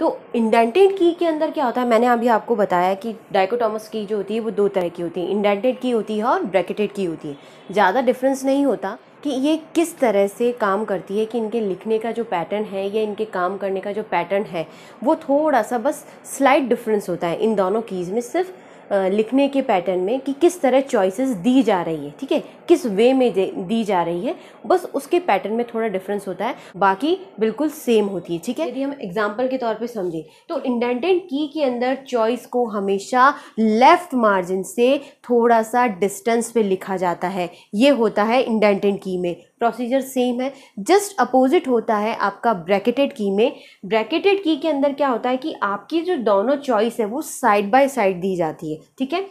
तो इंडेंटेड की के अंदर क्या होता है मैंने अभी आपको बताया कि डाइकोटॉमस की जो होती है वो दो तरह की होती है इंडेंटेड की होती है और ब्रैकेटेड की होती है ज़्यादा डिफरेंस नहीं होता कि ये किस तरह से काम करती है कि इनके लिखने का जो पैटर्न है या इनके काम करने का जो पैटर्न है वो थोड़ा सा बस स्लाइट डिफरेंस होता है इन दोनों कीज़ में सिर्फ लिखने के पैटर्न में कि किस तरह चॉइसेस दी जा रही है ठीक है किस वे में दी जा रही है बस उसके पैटर्न में थोड़ा डिफरेंस होता है बाकी बिल्कुल सेम होती है ठीक है यदि हम एग्जाम्पल के तौर पर समझें तो इंडेंटेड की के अंदर चॉइस को हमेशा लेफ्ट मार्जिन से थोड़ा सा डिस्टेंस पे लिखा जाता है ये होता है इंडेंटेड की में प्रोसीजर सेम है जस्ट अपोजिट होता है आपका ब्रैकेटेड की में ब्रैकेटेड की के अंदर क्या होता है कि आपकी जो दोनों चॉइस है वो साइड बाय साइड दी जाती है ठीक है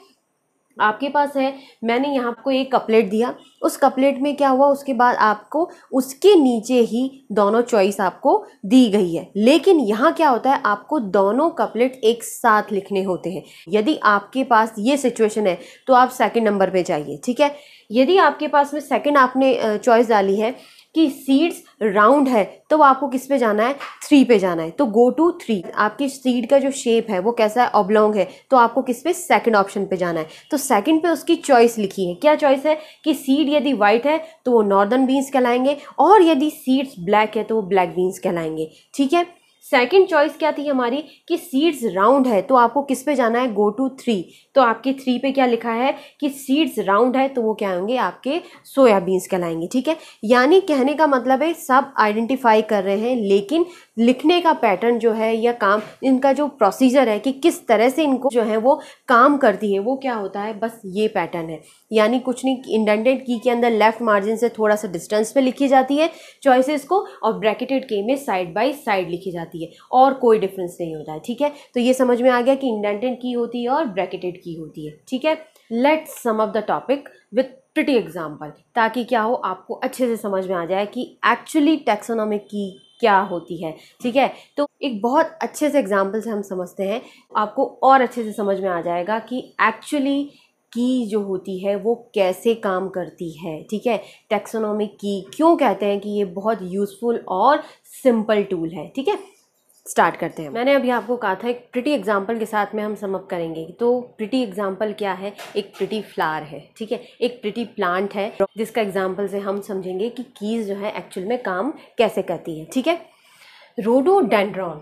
आपके पास है मैंने यहाँ आपको एक कपलेट दिया उस कपलेट में क्या हुआ उसके बाद आपको उसके नीचे ही दोनों चॉइस आपको दी गई है लेकिन यहाँ क्या होता है आपको दोनों कपलेट एक साथ लिखने होते हैं यदि आपके पास ये सिचुएशन है तो आप सेकंड नंबर पे जाइए ठीक है यदि आपके पास में सेकंड आपने चॉइस डाली है कि सीड्स तो राउंड तो है तो आपको किस पे जाना है थ्री पे जाना है तो गो टू थ्री आपकी सीड का जो शेप है वो कैसा है ऑबलोंग है तो आपको किस पे सेकंड ऑप्शन पे जाना है तो सेकंड पे उसकी चॉइस लिखी है क्या चॉइस है कि सीड यदि वाइट है तो वो नॉर्दर्न बीन्स कहलाएंगे और यदि सीड्स ब्लैक है तो वो ब्लैक बीन्स कहलाएंगे ठीक है सेकंड चॉइस क्या थी हमारी कि सीड्स राउंड है तो आपको किस पे जाना है गो टू थ्री तो आपके थ्री पे क्या लिखा है कि सीड्स राउंड है तो वो क्या होंगे आपके सोयाबीन्स कहलाएंगे ठीक है यानी कहने का मतलब है सब आइडेंटिफाई कर रहे हैं लेकिन लिखने का पैटर्न जो है या काम इनका जो प्रोसीजर है कि किस तरह से इनको जो है वो काम करती है वो क्या होता है बस ये पैटर्न है यानी कुछ नहीं इंडेंटेड की के अंदर लेफ्ट मार्जिन से थोड़ा सा डिस्टेंस पे लिखी जाती है चॉइसेस को और ब्रैकेटेड के में साइड बाय साइड लिखी जाती है और कोई डिफरेंस नहीं होता है ठीक है तो ये समझ में आ गया कि इंडेंटेड की होती है और ब्रैकेटेड की होती है ठीक है let sum of the topic with pretty example ताकि क्या हो आपको अच्छे से समझ में आ जाए कि एक्चुअली टेक्सोनॉमिक की क्या होती है ठीक है तो एक बहुत अच्छे से एग्जाम्पल से हम समझते हैं आपको और अच्छे से समझ में आ जाएगा कि एक्चुअली की जो होती है वो कैसे काम करती है ठीक है टेक्सोनॉमिक की क्यों कहते हैं कि ये बहुत यूज़फुल और सिंपल टूल है ठीक है स्टार्ट करते हैं मैंने अभी आपको कहा था एक प्रिटी एग्जाम्पल के साथ में हम समअप करेंगे तो प्रिटी एग्जाम्पल क्या है एक प्रिटी फ्लावर है ठीक है एक प्रिटी प्लांट है जिसका एग्जाम्पल से हम समझेंगे कि कीज़ जो है एक्चुअल में काम कैसे करती है ठीक है रोडोडेंड्रॉन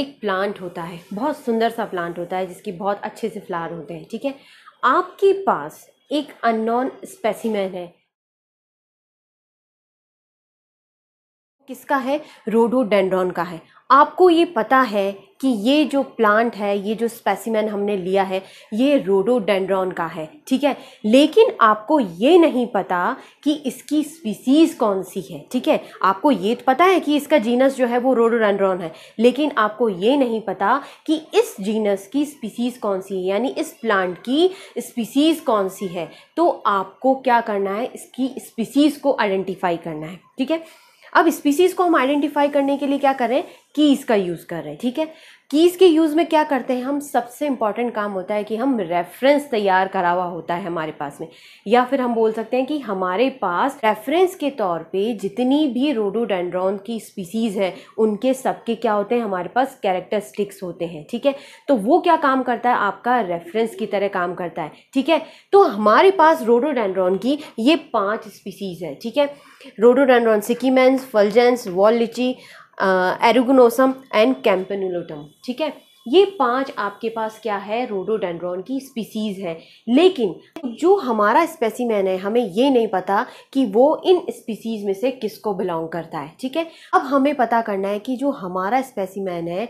एक प्लांट होता है बहुत सुंदर सा प्लांट होता है जिसकी बहुत अच्छे से फ्लावर होते हैं ठीक है आपके पास एक अननोन स्पेसिमेन है किसका है रोडोडेंड्रॉन का है आपको ये पता है कि ये जो प्लांट है ये जो स्पेसिमेन हमने लिया है ये रोडोडेंड्रॉन का है ठीक है लेकिन आपको ये नहीं पता कि इसकी स्पीसीज़ कौन सी है ठीक है आपको ये तो पता है कि इसका जीनस जो है वो रोडोडेंड्रॉन है लेकिन आपको ये नहीं पता कि इस जीनस की स्पीसीज़ कौन सी है यानी इस प्लांट की स्पीसीज़ कौन सी है तो आपको क्या करना है इसकी स्पीसीज़ को आइडेंटिफाई करना है ठीक है अब स्पीसीज को हम आइडेंटिफाई करने के लिए क्या करें कीज़ का यूज़ कर रहे हैं ठीक है कीज़ के यूज़ में क्या करते हैं हम सबसे इम्पॉर्टेंट काम होता है कि हम रेफरेंस तैयार करा हुआ होता है हमारे पास में या फिर हम बोल सकते हैं कि हमारे पास रेफरेंस के तौर पे जितनी भी रोडोडेंड्रॉन की स्पीसीज़ है उनके सबके क्या होते हैं हमारे पास कैरेक्टरिस्टिक्स होते हैं ठीक है तो वो क्या काम करता है आपका रेफरेंस की तरह काम करता है ठीक है तो हमारे पास रोडोडेंड्रॉन की ये पाँच स्पीसीज़ है ठीक है रोडोडेंड्रॉन सिकीमेंस फलजेंस वॉल लिची एरुगनोसम एंड कैम्पेनुलोटम ठीक है ये पांच आपके पास क्या है रोडोडेंड्रॉन की स्पीसीज है लेकिन जो हमारा स्पेसीमैन है हमें ये नहीं पता कि वो इन स्पीसीज में से किसको बिलोंग करता है ठीक है अब हमें पता करना है कि जो हमारा स्पेसीमैन है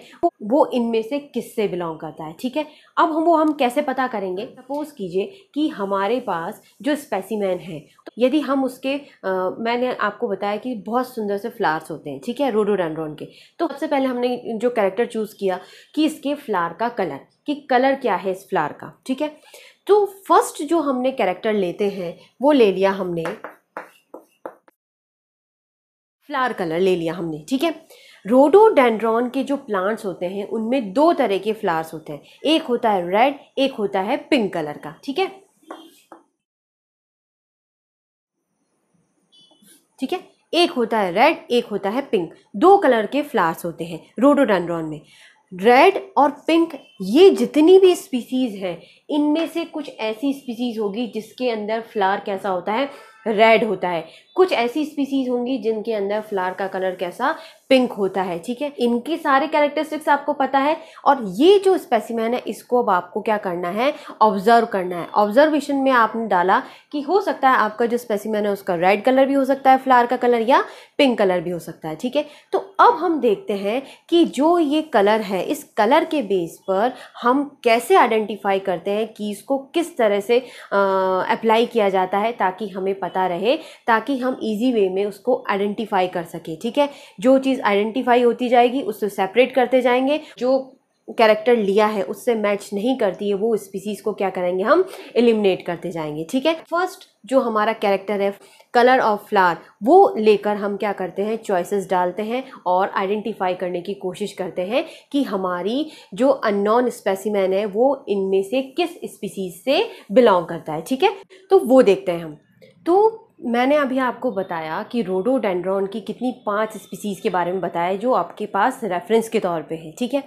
वो इनमें से किससे बिलोंग करता है ठीक है अब हम वो हम कैसे पता करेंगे सपोज कीजिए कि हमारे पास जो स्पेसीमैन है यदि हम उसके आ, मैंने आपको बताया कि बहुत सुंदर से फ्लावर्स होते हैं ठीक है रोडोडेंड्रॉन के तो सबसे पहले हमने जो कैरेक्टर चूज़ किया कि इसके फ्लावर का कलर कि कलर क्या है इस फ्लावर का ठीक है तो फर्स्ट जो हमने कैरेक्टर लेते हैं वो ले लिया हमने फ्लावर कलर ले लिया हमने ठीक है रोडोडेंड्रॉन के जो प्लांट्स होते हैं उनमें दो तरह के फ्लावर्स होते हैं एक होता है रेड एक होता है पिंक कलर का ठीक है ठीक है एक होता है रेड एक होता है पिंक दो कलर के फ्लावर्स होते हैं रोडोडेंड्रॉन में रेड और पिंक ये जितनी भी स्पीसीज़ हैं इनमें से कुछ ऐसी स्पीसीज़ होगी जिसके अंदर फ्लावर कैसा होता है रेड होता है कुछ ऐसी स्पीसीज होंगी जिनके अंदर फ्लावर का कलर कैसा पिंक होता है ठीक है इनके सारे कैरेक्टरिस्टिक्स आपको पता है और ये जो स्पेसिमैन है इसको अब आपको क्या करना है ऑब्जर्व करना है ऑब्जर्वेशन में आपने डाला कि हो सकता है आपका जो स्पेसिमैन है उसका रेड कलर भी हो सकता है फ्लावर का कलर या पिंक कलर भी हो सकता है ठीक है तो अब हम देखते हैं कि जो ये कलर है इस कलर के बेस पर हम कैसे आइडेंटिफाई करते हैं कि इसको किस तरह से अप्लाई किया जाता है ताकि हमें पता पता रहे ताकि हम इजी वे में उसको आइडेंटिफाई कर सकें ठीक है जो चीज़ आइडेंटिफाई होती जाएगी उससे सेपरेट करते जाएंगे जो कैरेक्टर लिया है उससे मैच नहीं करती है वो स्पीसीज को क्या करेंगे हम एलिमिनेट करते जाएंगे ठीक है फर्स्ट जो हमारा कैरेक्टर है कलर ऑफ फ्लावर वो लेकर हम क्या करते हैं चॉइसेस डालते हैं और आइडेंटिफाई करने की कोशिश करते हैं कि हमारी जो अननोन स्पेसिमैन है वो इनमें से किस स्पीसीज से बिलोंग करता है ठीक है तो वो देखते हैं हम तो मैंने अभी आपको बताया कि रोडोडेंड्रॉन की कितनी पांच स्पीसीज़ के बारे में बताया जो आपके पास रेफरेंस के तौर पे है ठीक है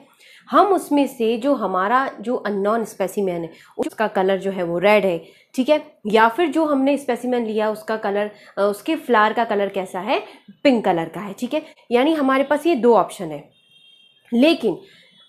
हम उसमें से जो हमारा जो अननोन स्पेसिमैन है उसका कलर जो है वो रेड है ठीक है या फिर जो हमने स्पेसिमैन लिया उसका कलर उसके फ्लावर का कलर कैसा है पिंक कलर का है ठीक है यानी हमारे पास ये दो ऑप्शन है लेकिन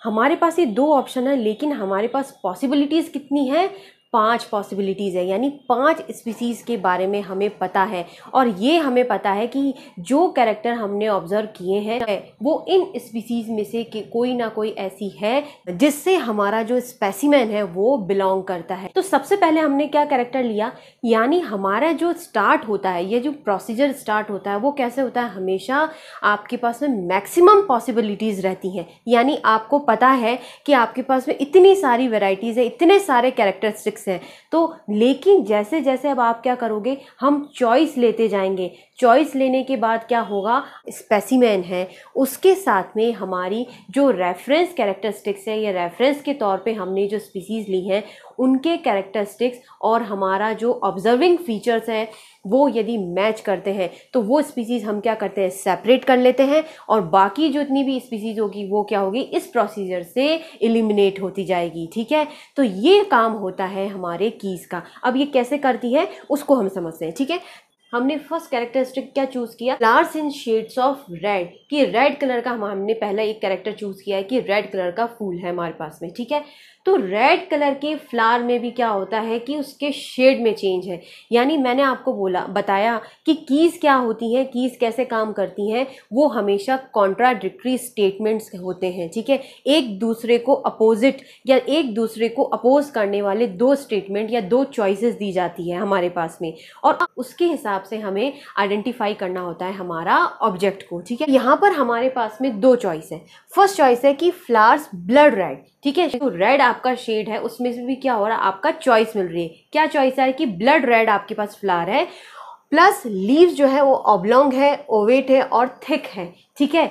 हमारे पास ये दो ऑप्शन है लेकिन हमारे पास पॉसिबिलिटीज़ कितनी है पांच पॉसिबिलिटीज़ है यानी पांच स्पीसीज़ के बारे में हमें पता है और ये हमें पता है कि जो कैरेक्टर हमने ऑब्ज़र्व किए हैं वो इन स्पीसीज़ में से कि कोई ना कोई ऐसी है जिससे हमारा जो स्पेसिमेन है वो बिलोंग करता है तो सबसे पहले हमने क्या कैरेक्टर लिया यानी हमारा जो स्टार्ट होता है ये जो प्रोसीजर स्टार्ट होता है वो कैसे होता है हमेशा आपके पास में मैक्सिमम पॉसिबिलिटीज़ रहती हैं यानी आपको पता है कि आपके पास में इतनी सारी वेराइटीज़ है इतने सारे कैरेक्टरिस्टिक्स है तो लेकिन जैसे जैसे अब आप क्या करोगे हम चॉइस लेते जाएंगे चॉइस लेने के बाद क्या होगा स्पेसिमैन है उसके साथ में हमारी जो रेफरेंस कैरेक्टरिस्टिक्स है या रेफरेंस के तौर पे हमने जो स्पीसीज़ ली हैं उनके कैरेक्टरिस्टिक्स और हमारा जो ऑब्जर्विंग फीचर्स हैं वो यदि मैच करते हैं तो वो स्पीसीज़ हम क्या करते हैं सेपरेट कर लेते हैं और बाकी जो इतनी भी स्पीसीज़ होगी वो क्या होगी इस प्रोसीजर से एलिमिनेट होती जाएगी ठीक है तो ये काम होता है हमारे कीज़ का अब ये कैसे करती है उसको हम समझते हैं ठीक है हमने फर्स्ट कैरेक्टरिस्टिक क्या चूज किया flowers in shades of red कि रेड कलर का हमने पहला एक कैरेक्टर चूज किया है कि रेड कलर का फूल है हमारे पास में ठीक है तो रेड कलर के फ्लावर में भी क्या होता है कि उसके शेड में चेंज है यानी मैंने आपको बोला बताया कि कीज़ क्या होती हैं कीज़ कैसे काम करती हैं वो हमेशा कॉन्ट्राडिक्ट्री स्टेटमेंट्स होते हैं ठीक है एक दूसरे को अपोजिट या एक दूसरे को अपोज करने वाले दो स्टेटमेंट या दो चॉइसेस दी जाती है हमारे पास में और उसके हिसाब हिसाब से हमें आइडेंटिफाई करना होता है हमारा ऑब्जेक्ट को ठीक है यहाँ पर हमारे पास में दो चॉइस है फर्स्ट चॉइस है कि फ्लावर्स ब्लड रेड ठीक है तो रेड आपका शेड है उसमें से भी क्या हो रहा है आपका चॉइस मिल रही है क्या चॉइस है कि ब्लड रेड आपके पास फ्लावर है प्लस लीव्स जो है वो ऑबलोंग है ओवेट है और थिक है ठीक है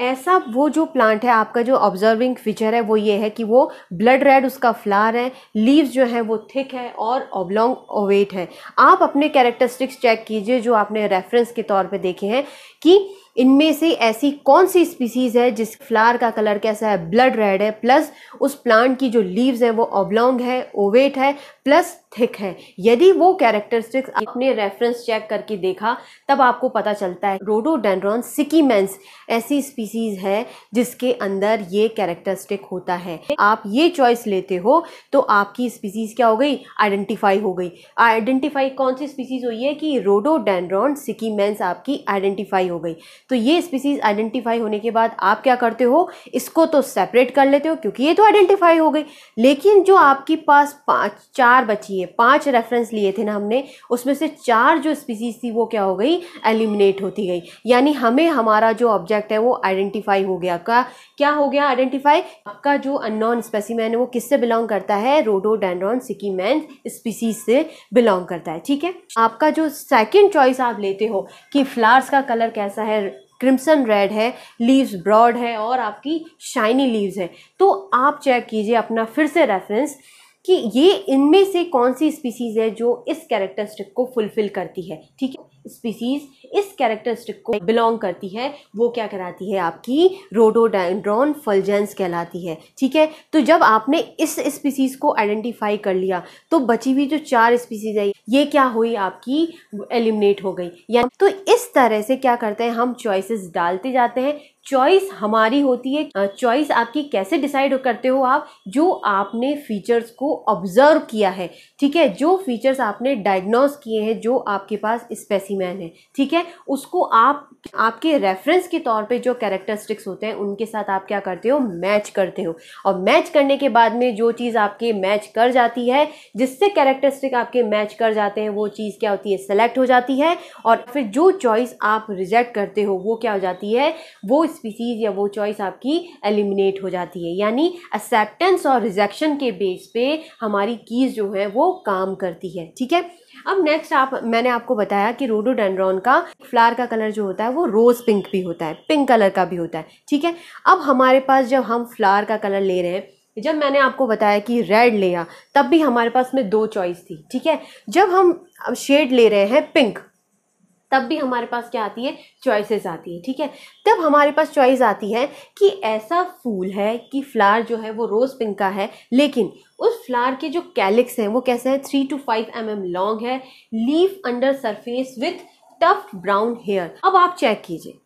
ऐसा वो जो प्लांट है आपका जो ऑब्जर्विंग फीचर है वो ये है कि वो ब्लड रेड उसका फ्लावर है लीव्स जो है वो थिक है और ओब्लोंग ओवेट है आप अपने कैरेक्टरिस्टिक्स चेक कीजिए जो आपने रेफरेंस के तौर पे देखे हैं कि इनमें से ऐसी कौन सी स्पीसीज़ है जिस फ्लावर का कलर कैसा है ब्लड रेड है प्लस उस प्लांट की जो लीव्स हैं वो ऑबलोंग है ओवेट है प्लस थिक है यदि वो कैरेक्टरिस्टिक्स आपने रेफरेंस चेक करके देखा तब आपको पता चलता है रोडोडेंड्रॉन सिकीमेंस ऐसी स्पीसीज है जिसके अंदर ये कैरेक्टरिस्टिक होता है आप ये चॉइस लेते हो तो आपकी स्पीसीज क्या हो गई आइडेंटिफाई हो गई आइडेंटिफाई कौन सी स्पीसीज हुई है कि रोडोडेंड्रॉन सिकीमेंस आपकी आइडेंटिफाई हो गई तो ये स्पीसीज आइडेंटिफाई होने के बाद आप क्या करते हो इसको तो सेपरेट कर लेते हो क्योंकि ये तो आइडेंटिफाई हो गई लेकिन जो आपके पास पाँच चार बची है पाँच रेफरेंस लिए थे ना हमने उसमें से चार जो स्पीसीज थी वो क्या हो गई एलिमिनेट होती गई यानी हमें हमारा जो ऑब्जेक्ट है वो आइडेंटिफाई हो गया का क्या हो गया आइडेंटिफाई आपका जो अननोन स्पेसीमैन है वो किससे बिलोंग करता है रोडोडेंड्रॉन सिकीमैन स्पीसीज से बिलोंग करता है ठीक है आपका जो सेकेंड चॉइस आप लेते हो कि फ्लावर्स का कलर कैसा है क्रिम्सन रेड है लीव्स ब्रॉड है और आपकी शाइनी लीव्स है तो आप चेक कीजिए अपना फिर से रेफरेंस कि ये इनमें से कौन सी स्पीसीज़ है जो इस कैरेक्टरिस्टिक को फुलफ़िल करती है ठीक है स्पीसीज इस कैरेक्टरिस्टिक को बिलोंग करती है वो क्या कहलाती है आपकी रोडोडेंड्रॉन फलजेंस कहलाती है ठीक है तो जब आपने इस स्पीसीज को आइडेंटिफाई कर लिया तो बची हुई जो चार स्पीसीज आई ये क्या हुई आपकी एलिमिनेट हो गई या तो इस तरह से क्या करते हैं हम चॉइसेस डालते जाते हैं चॉइस हमारी होती है चॉइस आपकी कैसे डिसाइड करते हो आप जो आपने फीचर्स को ऑब्जर्व किया है ठीक है जो फीचर्स आपने डायग्नोस किए हैं जो आपके पास स्पेसिमैन है ठीक है उसको आप आपके रेफरेंस के तौर पे जो कैरेक्टरिस्टिक्स होते हैं उनके साथ आप क्या करते हो मैच करते हो और मैच करने के बाद में जो चीज़ आपके मैच कर जाती है जिससे कैरेक्टरिस्टिक आपके मैच कर जाते हैं वो चीज़ क्या होती है सेलेक्ट हो जाती है और फिर जो चॉइस आप रिजेक्ट करते हो वो क्या हो जाती है वो स्पीसीज या वो चॉइस आपकी एलिमिनेट हो जाती है यानी एक्सेप्टेंस और रिजेक्शन के बेस पे हमारी कीज़ जो है वो काम करती है ठीक है अब नेक्स्ट आप मैंने आपको बताया कि रोडोडेंड्रॉन का फ्लावर का कलर जो होता है वो रोज़ पिंक भी होता है पिंक कलर का भी होता है ठीक है अब हमारे पास जब हम फ्लावर का कलर ले रहे हैं जब मैंने आपको बताया कि रेड लिया तब भी हमारे पास में दो चॉइस थी ठीक है जब हम शेड ले रहे हैं पिंक तब भी हमारे पास क्या आती है चॉइसेस आती है ठीक है तब हमारे पास चॉइस आती है कि ऐसा फूल है कि फ्लावर जो है वो रोज़ पिंक का है लेकिन उस फ्लावर के जो कैलिक्स हैं वो कैसे हैं three to five M M long है leaf under surface with tough brown hair अब आप चेक कीजिए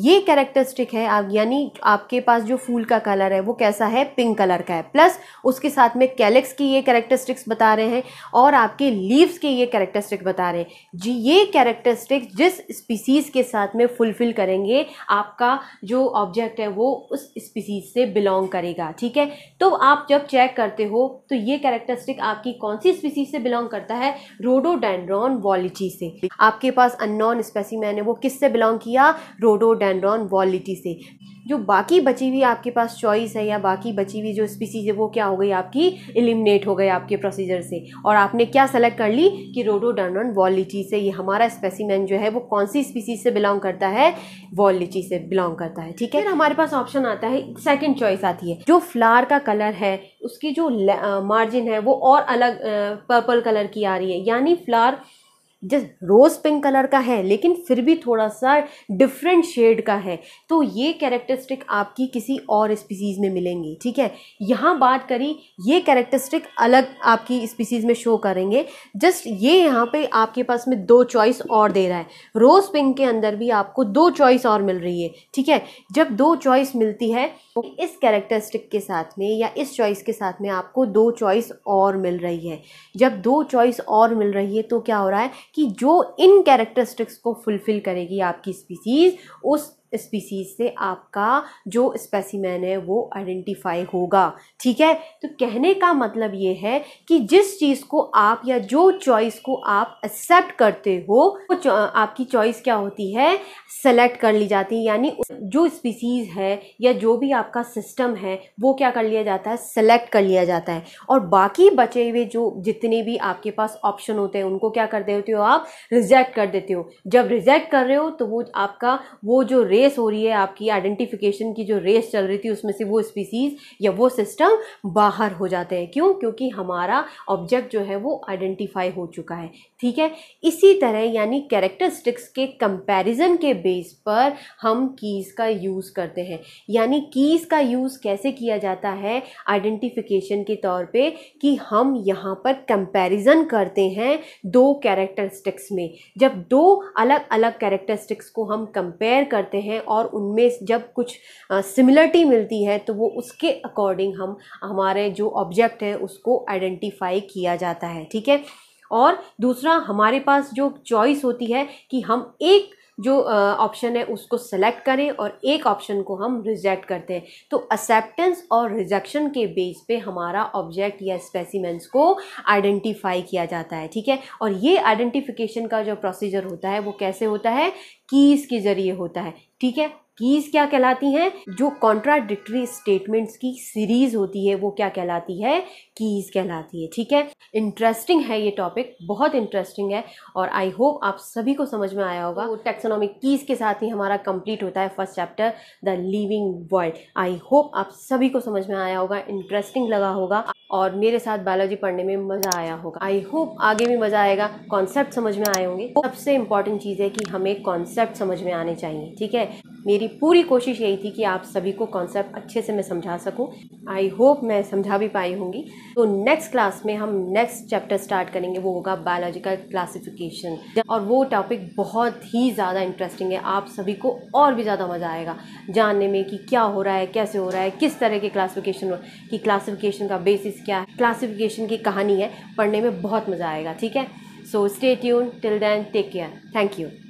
ये कैरेक्टरिस्टिक है आप यानी आपके पास जो फूल का कलर है वो कैसा है पिंक कलर का है प्लस उसके साथ में कैलेक्स की ये कैरेक्टरिस्टिक्स बता रहे हैं और आपके लीव्स के ये कैरेक्टरिस्टिक बता रहे हैं जी ये कैरेक्टरिस्टिक जिस स्पीसीज़ के साथ में फुलफिल करेंगे आपका जो ऑब्जेक्ट है वो उस स्पीसीज़ से बिलोंग करेगा ठीक है तो आप जब चेक करते हो तो ये कैरेक्टरिस्टिक आपकी कौन सी स्पीसीज से बिलोंग करता है रोडोडेंड्रॉन वॉलिची से आपके पास अननॉन स्पेसीमैन है वो किससे बिलोंग किया रोडोड रोडोडेंड्रॉन वॉलिटी से जो बाकी बची हुई आपके पास चॉइस है या बाकी बची हुई जो स्पीसीज है वो क्या हो गई आपकी एलिमिनेट हो गई आपके प्रोसीजर से और आपने क्या सेलेक्ट कर ली कि रोडोडेंड्रॉन वॉलिटी से ये हमारा स्पेसिमैन जो है वो कौन सी स्पीसीज से बिलोंग करता है वॉलिटी से बिलोंग करता है ठीक है हमारे पास ऑप्शन आता है सेकेंड चॉइस आती है जो फ्लार का कलर है उसकी जो मार्जिन है वो और अलग पर्पल कलर की आ रही है यानी flower just rose pink colour का है लेकिन फिर भी थोड़ा सा डिफरेंट शेड का है तो ये कैरेक्टरिस्टिक आपकी किसी और स्पीसीज़ में मिलेंगी ठीक है यहाँ बात करी ये कैरेक्टरिस्टिक अलग आपकी स्पीसीज़ में शो करेंगे जस्ट ये यहाँ पे आपके पास में दो चॉइस और दे रहा है रोज़ पिंक के अंदर भी आपको दो चॉइस और मिल रही है ठीक है जब दो चॉइस मिलती है तो इस कैरेक्टरिस्टिक के साथ में या इस चॉइस के साथ में आपको दो चॉइस और मिल रही है जब दो चॉइस और मिल रही है तो क्या हो रहा है कि जो इन कैरेक्टरिस्टिक्स को फुलफ़िल करेगी आपकी स्पीसीज़ उस स्पीसीज से आपका जो स्पेसिमैन है वो आइडेंटिफाई होगा ठीक है तो कहने का मतलब ये है कि जिस चीज़ को आप या जो चॉइस को आप एक्सेप्ट करते हो वो तो आपकी चॉइस क्या होती है सेलेक्ट कर ली जाती है यानी जो स्पीसीज़ है या जो भी आपका सिस्टम है वो क्या कर लिया जाता है सेलेक्ट कर लिया जाता है और बाकी बचे हुए जो जितने भी आपके पास ऑप्शन होते हैं उनको क्या कर देते हो आप रिजेक्ट कर देते हो जब रिजेक्ट कर रहे हो तो वो आपका वो जो रेट रेस हो रही है आपकी आइडेंटिफिकेशन की जो रेस चल रही थी उसमें से वो स्पीसीज या वो सिस्टम बाहर हो जाते हैं क्यों क्योंकि हमारा ऑब्जेक्ट जो है वो आइडेंटिफाई हो चुका है ठीक है इसी तरह यानी कैरेक्टरिस्टिक्स के कंपैरिजन के बेस पर हम कीज़ का यूज़ करते हैं यानी कीज़ का यूज़ कैसे किया जाता है आइडेंटिफिकेशन के तौर पे कि हम यहाँ पर कंपैरिजन करते हैं दो कैरेक्टरिस्टिक्स में जब दो अलग अलग कैरेक्टरिस्टिक्स को हम कंपेयर करते हैं हैं और उनमें जब कुछ सिमिलरिटी मिलती है तो वो उसके अकॉर्डिंग हम हमारे जो ऑब्जेक्ट है उसको आइडेंटिफाई किया जाता है ठीक है और दूसरा हमारे पास जो चॉइस होती है कि हम एक जो ऑप्शन है उसको सेलेक्ट करें और एक ऑप्शन को हम रिजेक्ट करते हैं तो एक्सेप्टेंस और रिजेक्शन के बेस पे हमारा ऑब्जेक्ट या स्पेसिमेंट्स को आइडेंटिफाई किया जाता है ठीक है और ये आइडेंटिफिकेशन का जो प्रोसीजर होता है वो कैसे होता है कीज़ के ज़रिए होता है ठीक है कीज क्या कहलाती हैं जो कॉन्ट्राडिक्टरी स्टेटमेंट्स की सीरीज होती है वो क्या कहलाती है कीज कहलाती है ठीक है इंटरेस्टिंग है ये टॉपिक बहुत इंटरेस्टिंग है और आई होप आप सभी को समझ में आया होगा वो टेक्सोनॉमिक कीज के साथ ही हमारा कंप्लीट होता है first chapter the living world I hope आप सभी को समझ में आया होगा इंटरेस्टिंग लगा होगा और मेरे साथ बायोलॉजी पढ़ने में मज़ा आया होगा आई होप आगे भी मज़ा आएगा कॉन्सेप्ट समझ में आए होंगे सबसे इम्पॉर्टेंट चीज़ है कि हमें कॉन्सेप्ट समझ में आने चाहिए ठीक है मेरी पूरी कोशिश यही थी कि आप सभी को कॉन्सेप्ट अच्छे से मैं समझा सकूं आई होप मैं समझा भी पाई होंगी तो नेक्स्ट क्लास में हम नेक्स्ट चैप्टर स्टार्ट करेंगे वो होगा बायोलॉजिकल क्लासिफिकेशन और वो टॉपिक बहुत ही ज़्यादा इंटरेस्टिंग है आप सभी को और भी ज़्यादा मज़ा आएगा जानने में कि क्या हो रहा है कैसे हो रहा है किस तरह के क्लासिफिकेशन कि क्लासिफिकेशन का बेसिस क्या है क्लासिफिकेशन की कहानी है पढ़ने में बहुत मज़ा आएगा ठीक है so stay tune till then take care thank you